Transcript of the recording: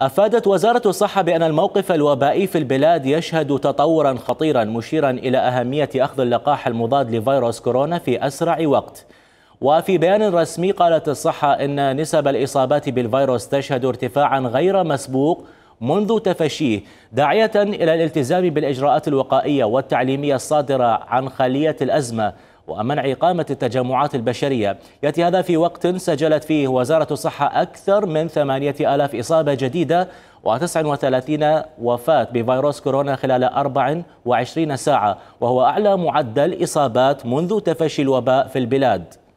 أفادت وزارة الصحة بأن الموقف الوبائي في البلاد يشهد تطورا خطيرا مشيرا إلى أهمية أخذ اللقاح المضاد لفيروس كورونا في أسرع وقت وفي بيان رسمي قالت الصحة إن نسب الإصابات بالفيروس تشهد ارتفاعا غير مسبوق منذ تفشيه داعية إلى الالتزام بالإجراءات الوقائية والتعليمية الصادرة عن خلية الأزمة ومنع إقامة التجمعات البشرية يأتي هذا في وقت سجلت فيه وزارة الصحة أكثر من 8000 إصابة جديدة و39 وفاة بفيروس كورونا خلال 24 ساعة وهو أعلى معدل إصابات منذ تفشي الوباء في البلاد